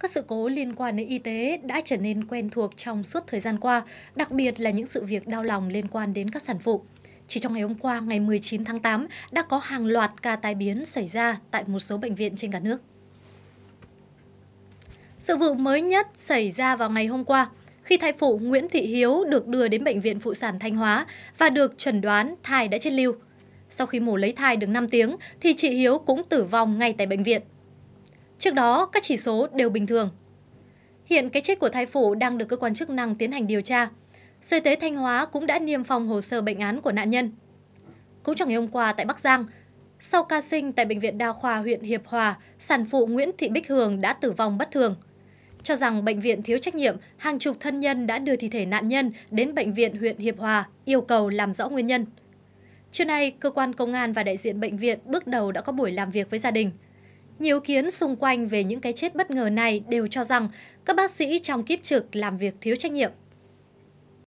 các sự cố liên quan đến y tế đã trở nên quen thuộc trong suốt thời gian qua, đặc biệt là những sự việc đau lòng liên quan đến các sản phụ. Chỉ trong ngày hôm qua, ngày 19 tháng 8, đã có hàng loạt ca tai biến xảy ra tại một số bệnh viện trên cả nước. Sự vụ mới nhất xảy ra vào ngày hôm qua, khi thai phụ Nguyễn Thị Hiếu được đưa đến Bệnh viện Phụ sản Thanh Hóa và được chẩn đoán thai đã chết lưu. Sau khi mổ lấy thai được 5 tiếng thì chị Hiếu cũng tử vong ngay tại bệnh viện. Trước đó, các chỉ số đều bình thường. Hiện cái chết của thai phụ đang được cơ quan chức năng tiến hành điều tra. Sở Y tế Thanh Hóa cũng đã niêm phong hồ sơ bệnh án của nạn nhân. Cũng trong ngày hôm qua tại Bắc Giang, sau ca sinh tại Bệnh viện Đa khoa huyện Hiệp Hòa, sản phụ Nguyễn Thị Bích Hường đã tử vong bất thường. Cho rằng bệnh viện thiếu trách nhiệm, hàng chục thân nhân đã đưa thi thể nạn nhân đến Bệnh viện huyện Hiệp Hòa yêu cầu làm rõ nguyên nhân. Trưa nay, cơ quan công an và đại diện bệnh viện bước đầu đã có buổi làm việc với gia đình. Nhiều ý kiến xung quanh về những cái chết bất ngờ này đều cho rằng các bác sĩ trong kiếp trực làm việc thiếu trách nhiệm.